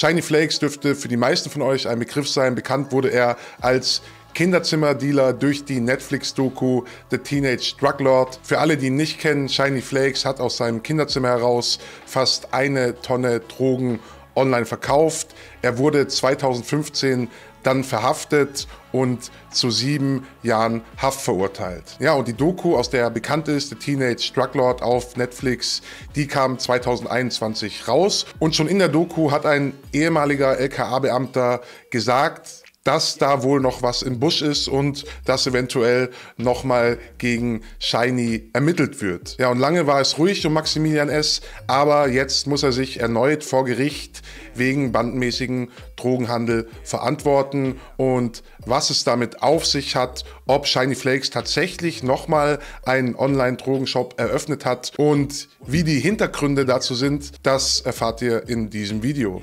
Shiny Flakes dürfte für die meisten von euch ein Begriff sein. Bekannt wurde er als Kinderzimmerdealer durch die Netflix-Doku The Teenage Drug Lord. Für alle, die ihn nicht kennen, Shiny Flakes hat aus seinem Kinderzimmer heraus fast eine Tonne Drogen online verkauft. Er wurde 2015 dann verhaftet und zu sieben Jahren Haft verurteilt. Ja, und die Doku, aus der bekannt ist, The Teenage Drug Lord auf Netflix, die kam 2021 raus. Und schon in der Doku hat ein ehemaliger LKA-Beamter gesagt, dass da wohl noch was im Busch ist und dass eventuell nochmal gegen Shiny ermittelt wird. Ja, und lange war es ruhig um Maximilian S., aber jetzt muss er sich erneut vor Gericht wegen bandenmäßigen Drogenhandel verantworten und was es damit auf sich hat, ob Shiny Flakes tatsächlich nochmal einen Online-Drogenshop eröffnet hat und wie die Hintergründe dazu sind, das erfahrt ihr in diesem Video.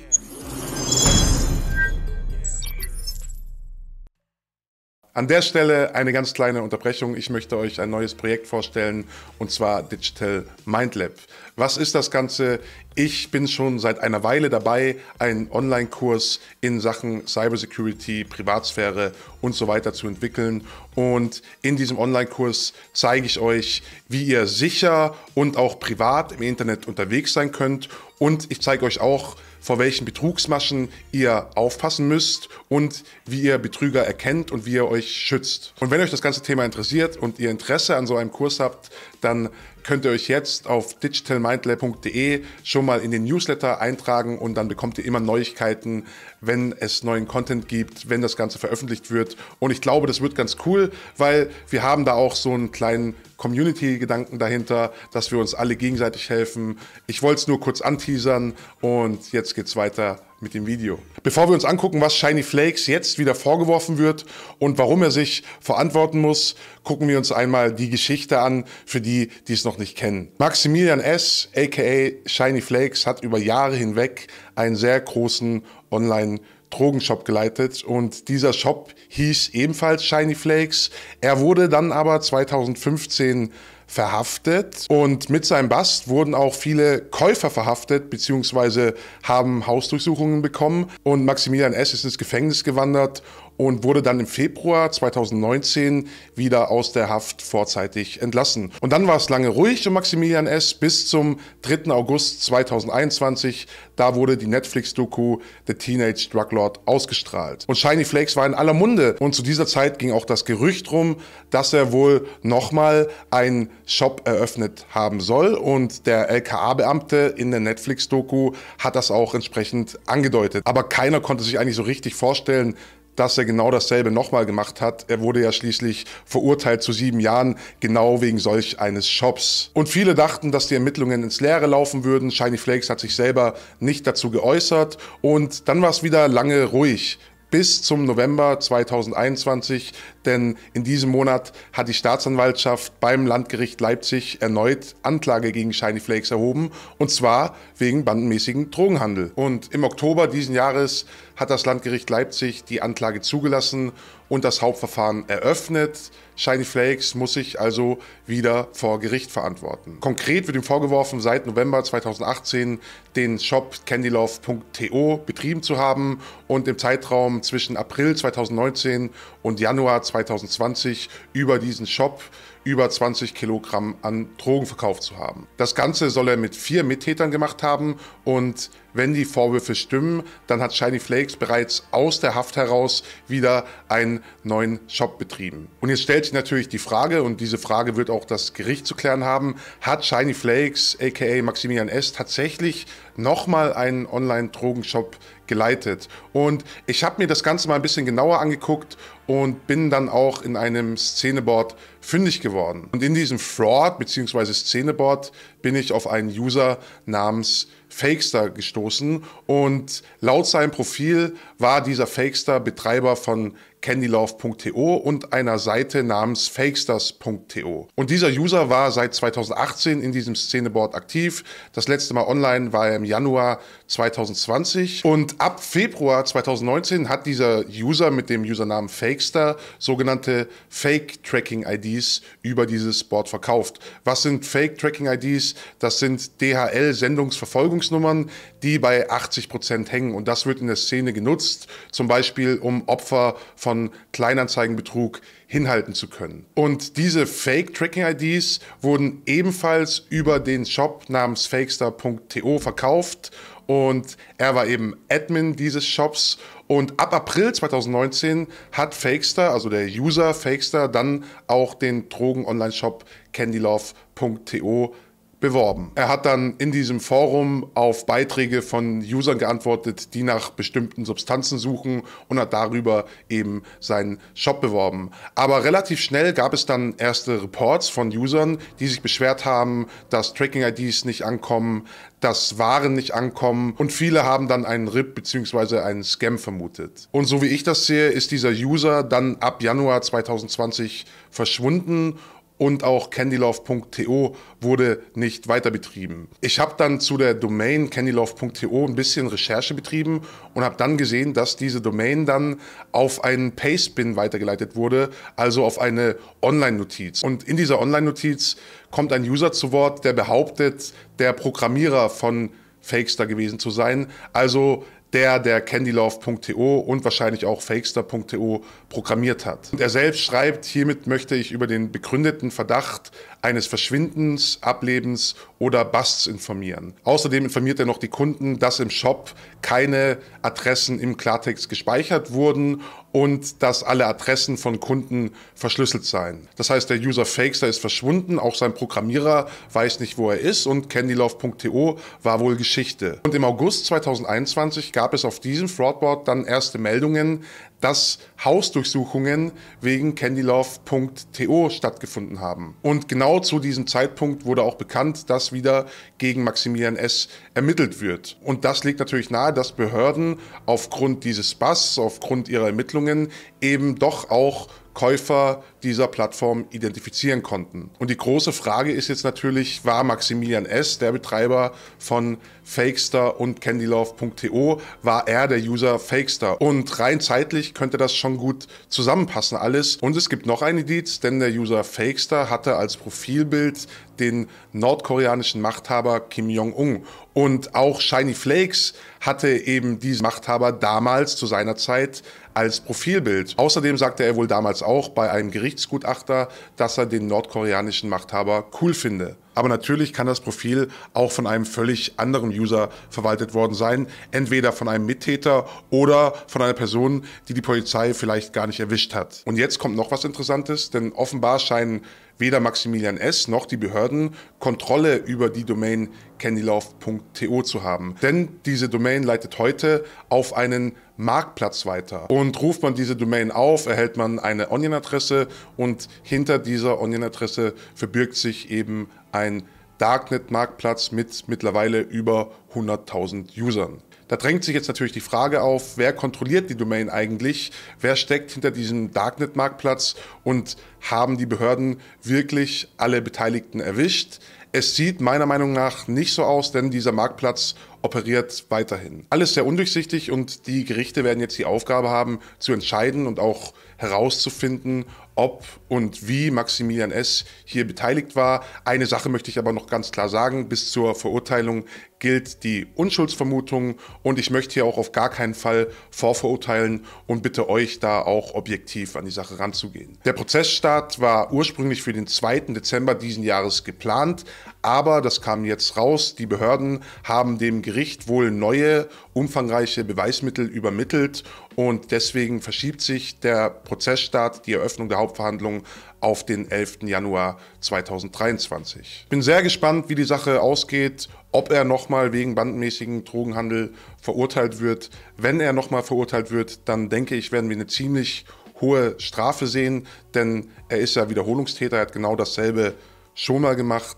An der Stelle eine ganz kleine Unterbrechung. Ich möchte euch ein neues Projekt vorstellen und zwar Digital Mind Lab. Was ist das Ganze? Ich bin schon seit einer Weile dabei, einen Online-Kurs in Sachen Cybersecurity, Privatsphäre und so weiter zu entwickeln. Und in diesem Online-Kurs zeige ich euch, wie ihr sicher und auch privat im Internet unterwegs sein könnt. Und ich zeige euch auch, vor welchen Betrugsmaschen ihr aufpassen müsst und wie ihr Betrüger erkennt und wie ihr euch schützt. Und wenn euch das ganze Thema interessiert und ihr Interesse an so einem Kurs habt, dann könnt ihr euch jetzt auf digitalmindlab.de schon mal in den Newsletter eintragen und dann bekommt ihr immer Neuigkeiten, wenn es neuen Content gibt, wenn das Ganze veröffentlicht wird. Und ich glaube, das wird ganz cool, weil wir haben da auch so einen kleinen Community-Gedanken dahinter, dass wir uns alle gegenseitig helfen. Ich wollte es nur kurz anteasern und jetzt geht's weiter mit dem Video. Bevor wir uns angucken, was Shiny Flakes jetzt wieder vorgeworfen wird und warum er sich verantworten muss, gucken wir uns einmal die Geschichte an, für die, die es noch nicht kennen. Maximilian S., aka Shiny Flakes, hat über Jahre hinweg einen sehr großen Online- Drogenshop geleitet und dieser Shop hieß ebenfalls Shiny Flakes. Er wurde dann aber 2015 verhaftet und mit seinem Bast wurden auch viele Käufer verhaftet bzw. haben Hausdurchsuchungen bekommen und Maximilian S. ist ins Gefängnis gewandert und wurde dann im Februar 2019 wieder aus der Haft vorzeitig entlassen. Und dann war es lange ruhig um Maximilian S. bis zum 3. August 2021. Da wurde die Netflix-Doku The Teenage Drug Lord ausgestrahlt. Und Shiny Flakes war in aller Munde. Und zu dieser Zeit ging auch das Gerücht rum, dass er wohl nochmal einen Shop eröffnet haben soll. Und der LKA-Beamte in der Netflix-Doku hat das auch entsprechend angedeutet. Aber keiner konnte sich eigentlich so richtig vorstellen, dass er genau dasselbe nochmal gemacht hat. Er wurde ja schließlich verurteilt zu sieben Jahren, genau wegen solch eines Shops. Und viele dachten, dass die Ermittlungen ins Leere laufen würden. Shiny Flakes hat sich selber nicht dazu geäußert. Und dann war es wieder lange ruhig bis zum November 2021, denn in diesem Monat hat die Staatsanwaltschaft beim Landgericht Leipzig erneut Anklage gegen Shiny Flakes erhoben, und zwar wegen bandenmäßigen Drogenhandel. Und im Oktober diesen Jahres hat das Landgericht Leipzig die Anklage zugelassen und das Hauptverfahren eröffnet. Shiny Flakes muss sich also wieder vor Gericht verantworten. Konkret wird ihm vorgeworfen, seit November 2018 den Shop candylove.to betrieben zu haben und im Zeitraum zwischen April 2019 und Januar 2020 2020 über diesen Shop über 20 Kilogramm an Drogen verkauft zu haben. Das Ganze soll er mit vier Mittätern gemacht haben und wenn die Vorwürfe stimmen, dann hat Shiny Flakes bereits aus der Haft heraus wieder einen neuen Shop betrieben. Und jetzt stellt sich natürlich die Frage, und diese Frage wird auch das Gericht zu klären haben, hat Shiny Flakes, aka Maximilian S., tatsächlich nochmal einen Online-Drogenshop geleitet. Und ich habe mir das Ganze mal ein bisschen genauer angeguckt und bin dann auch in einem Szeneboard fündig geworden geworden. Und in diesem Fraud bzw. Szeneboard bin ich auf einen User namens Fakester gestoßen und laut seinem Profil war dieser Fakester Betreiber von candylove.to und einer Seite namens fakesters.to. Und dieser User war seit 2018 in diesem Szeneboard aktiv. Das letzte Mal online war er im Januar 2020 und ab Februar 2019 hat dieser User mit dem Usernamen Fakester sogenannte Fake-Tracking-IDs über dieses Board verkauft. Was sind Fake-Tracking-IDs? Das sind dhl sendungsverfolgungs Verschwörungsnummern, die bei 80 Prozent hängen. Und das wird in der Szene genutzt, zum Beispiel um Opfer von Kleinanzeigenbetrug hinhalten zu können. Und diese Fake-Tracking-IDs wurden ebenfalls über den Shop namens fakester.to verkauft und er war eben Admin dieses Shops. Und ab April 2019 hat Fakester, also der User Fakester, dann auch den Drogen-Online-Shop candylove.to beworben. Er hat dann in diesem Forum auf Beiträge von Usern geantwortet, die nach bestimmten Substanzen suchen und hat darüber eben seinen Shop beworben. Aber relativ schnell gab es dann erste Reports von Usern, die sich beschwert haben, dass Tracking-IDs nicht ankommen, dass Waren nicht ankommen und viele haben dann einen RIP bzw. einen Scam vermutet. Und so wie ich das sehe, ist dieser User dann ab Januar 2020 verschwunden und auch candylove.to wurde nicht weiter betrieben. Ich habe dann zu der Domain candylove.to ein bisschen Recherche betrieben und habe dann gesehen, dass diese Domain dann auf einen Pastebin weitergeleitet wurde, also auf eine Online-Notiz. Und in dieser Online-Notiz kommt ein User zu Wort, der behauptet, der Programmierer von Fakester gewesen zu sein. Also der, der candylove.to und wahrscheinlich auch fakester.to programmiert hat. Und er selbst schreibt, hiermit möchte ich über den begründeten Verdacht eines Verschwindens, Ablebens oder Busts informieren. Außerdem informiert er noch die Kunden, dass im Shop keine Adressen im Klartext gespeichert wurden und dass alle Adressen von Kunden verschlüsselt seien. Das heißt, der User Fakester ist verschwunden, auch sein Programmierer weiß nicht, wo er ist und candylove.to war wohl Geschichte. Und im August 2021 gab gab es auf diesem Fraudboard dann erste Meldungen, dass Hausdurchsuchungen wegen candylove.to stattgefunden haben. Und genau zu diesem Zeitpunkt wurde auch bekannt, dass wieder gegen Maximilian S. ermittelt wird. Und das legt natürlich nahe, dass Behörden aufgrund dieses Bass, aufgrund ihrer Ermittlungen eben doch auch Käufer dieser Plattform identifizieren konnten. Und die große Frage ist jetzt natürlich, war Maximilian S., der Betreiber von Fakester und Candylove.to, war er der User Fakester? Und rein zeitlich könnte das schon gut zusammenpassen alles. Und es gibt noch ein Indiz, denn der User Fakester hatte als Profilbild den nordkoreanischen Machthaber Kim Jong-un. Und auch Shiny Flakes hatte eben diesen Machthaber damals zu seiner Zeit als Profilbild. Außerdem sagte er wohl damals auch bei einem Gerichtsgutachter, dass er den nordkoreanischen Machthaber cool finde. Aber natürlich kann das Profil auch von einem völlig anderen User verwaltet worden sein, entweder von einem Mittäter oder von einer Person, die die Polizei vielleicht gar nicht erwischt hat. Und jetzt kommt noch was Interessantes, denn offenbar scheinen weder Maximilian S. noch die Behörden Kontrolle über die Domain candylove.to zu haben. Denn diese Domain leitet heute auf einen Marktplatz weiter. Und ruft man diese Domain auf, erhält man eine Onion-Adresse und hinter dieser Onion-Adresse verbirgt sich eben ein Darknet-Marktplatz mit mittlerweile über 100.000 Usern. Da drängt sich jetzt natürlich die Frage auf, wer kontrolliert die Domain eigentlich, wer steckt hinter diesem Darknet-Marktplatz und haben die Behörden wirklich alle Beteiligten erwischt. Es sieht meiner Meinung nach nicht so aus, denn dieser Marktplatz operiert weiterhin. Alles sehr undurchsichtig und die Gerichte werden jetzt die Aufgabe haben, zu entscheiden und auch herauszufinden, ob und wie Maximilian S. hier beteiligt war. Eine Sache möchte ich aber noch ganz klar sagen. Bis zur Verurteilung gilt die Unschuldsvermutung und ich möchte hier auch auf gar keinen Fall vorverurteilen und bitte euch da auch objektiv an die Sache ranzugehen. Der Prozess Neustart war ursprünglich für den 2. Dezember diesen Jahres geplant, aber das kam jetzt raus, die Behörden haben dem Gericht wohl neue, umfangreiche Beweismittel übermittelt und deswegen verschiebt sich der Prozessstart, die Eröffnung der Hauptverhandlung auf den 11. Januar 2023. Ich bin sehr gespannt, wie die Sache ausgeht, ob er nochmal wegen bandmäßigen Drogenhandel verurteilt wird. Wenn er nochmal verurteilt wird, dann denke ich, werden wir eine ziemlich hohe Strafe sehen, denn er ist ja Wiederholungstäter, er hat genau dasselbe schon mal gemacht.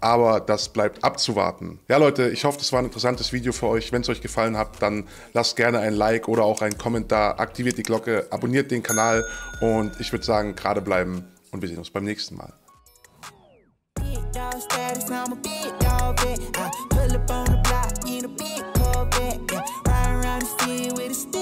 Aber das bleibt abzuwarten. Ja Leute, ich hoffe, das war ein interessantes Video für euch. Wenn es euch gefallen hat, dann lasst gerne ein Like oder auch einen Kommentar, aktiviert die Glocke, abonniert den Kanal und ich würde sagen, gerade bleiben und wir sehen uns beim nächsten Mal. status, dog vet.